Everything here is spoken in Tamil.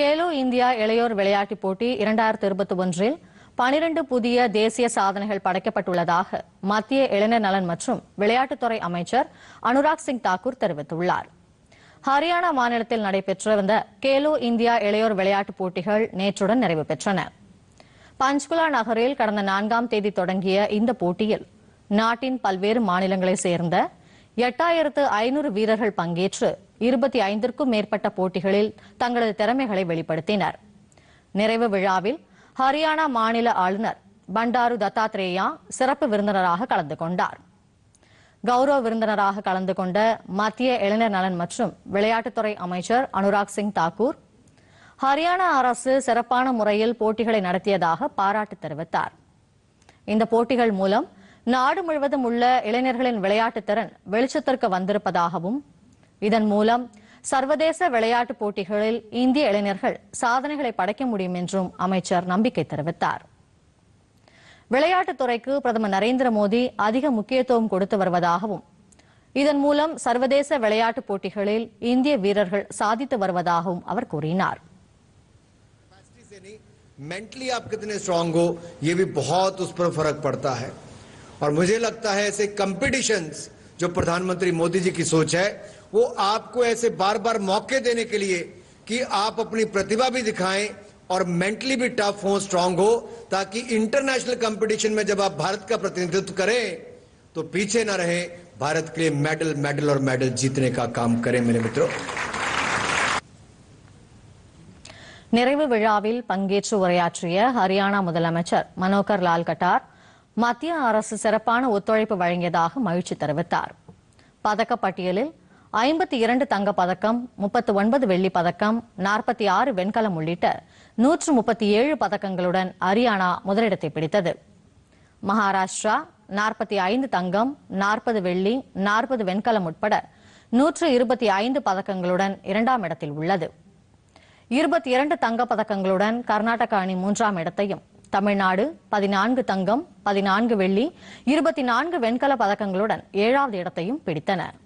கேலோ இந்தியா இளையோர் விளையாட்டுப் போட்டி இரண்டாயிரத்து இருபத்தி ஒன்றில் பனிரண்டு புதிய தேசிய சாதனைகள் படைக்கப்பட்டுள்ளதாக மத்திய இளைஞர் நலன் மற்றும் விளையாட்டுத்துறை அமைச்சர் அனுராக் சிங் தாக்கூர் தெரிவித்துள்ளார் ஹரியானா மாநிலத்தில் நடைபெற்று வந்த கேலோ இந்தியா இளையோர் விளையாட்டுப் போட்டிகள் நேற்றுடன் நிறைவு பெற்றன பஞ்ச்குலா நகரில் கடந்த நான்காம் தேதி தொடங்கிய இந்த போட்டியில் நாட்டின் பல்வேறு மாநிலங்களைச் சேர்ந்த எட்டாயிரத்து ஐநூறு வீரர்கள் பங்கேற்று இருபத்தி ஐந்திற்கும் மேற்பட்ட போட்டிகளில் தங்களது திறமைகளை வெளிப்படுத்தினர் நிறைவு விழாவில் ஹரியானா மாநில ஆளுநர் பண்டாரு தத்தாத்ரேயா சிறப்பு விருந்தினராக கலந்து கொண்டார் கௌரவ விருந்தினராக கலந்து கொண்ட மத்திய இளைஞர் நலன் மற்றும் விளையாட்டுத்துறை அமைச்சர் அனுராக் சிங் தாக்கூர் ஹரியானா அரசு சிறப்பான முறையில் போட்டிகளை நடத்தியதாக பாராட்டு தெரிவித்தார் இந்த போட்டிகள் மூலம் நாடு முழுவதும் உள்ள இளைஞர்களின் விளையாட்டு திறன் வெளிச்சத்திற்கு வந்திருப்பதாகவும் இதன் மூலம் சர்வதேச விளையாட்டுப் போட்டிகளில் இந்திய இளைஞர்கள் சாதனைகளை படைக்க முடியும் என்றும் அமைச்சர் நம்பிக்கை தெரிவித்தார் விளையாட்டுத்துறைக்கு பிரதமர் நரேந்திர மோடி அதிக முக்கியத்துவம் கொடுத்து வருவதாகவும் இதன் மூலம் சர்வதேச விளையாட்டுப் போட்டிகளில் இந்திய வீரர்கள் சாதித்து வருவதாகவும் அவர் கூறினார் मेंटली आप कितने स्ट्रांग हो ये भी बहुत उस पर फर्क पड़ता है और मुझे लगता है ऐसे कंपटीशंस जो प्रधानमंत्री मोदी जी की सोच है वो आपको ऐसे बार बार मौके देने के लिए कि आप अपनी प्रतिभा भी दिखाएं और मेंटली भी टफ हो स्ट्रांग हो ताकि इंटरनेशनल कंपटीशन में जब आप भारत का प्रतिनिधित्व करें तो पीछे ना रहे भारत के लिए मेडल मेडल और मेडल जीतने का काम करें मेरे मित्रों நிறைவு விழாவில் பங்கேற்று உரையாற்றிய ஹரியானா முதலமைச்சர் மனோகர் லால் மத்திய அரசு சிறப்பான ஒத்துழைப்பு வழங்கியதாக மகிழ்ச்சி தெரிவித்தார் பதக்கப்பட்டியலில் ஐம்பத்தி இரண்டு தங்க பதக்கம் முப்பத்தி ஒன்பது வெள்ளி பதக்கம் நாற்பத்தி ஆறு வெண்கலம் உள்ளிட்ட நூற்று முப்பத்தி ஏழு பதக்கங்களுடன் ஹரியானா முதலிடத்தை பிடித்தது மகாராஷ்டிரா நாற்பத்தி ஐந்து தங்கம் நாற்பது வெள்ளி நாற்பது வெண்கலம் உட்பட நூற்று இருபத்தி ஐந்து பதக்கங்களுடன் இரண்டாம் இடத்தில் உள்ளது இருபத்தி இரண்டு தங்க பதக்கங்களுடன் கர்நாடக அணி மூன்றாம் இடத்தையும் தமிழ்நாடு பதினான்கு தங்கம் பதினான்கு வெள்ளி இருபத்தி நான்கு வெண்கல பதக்கங்களுடன் ஏழாவது இடத்தையும் பிடித்தனர்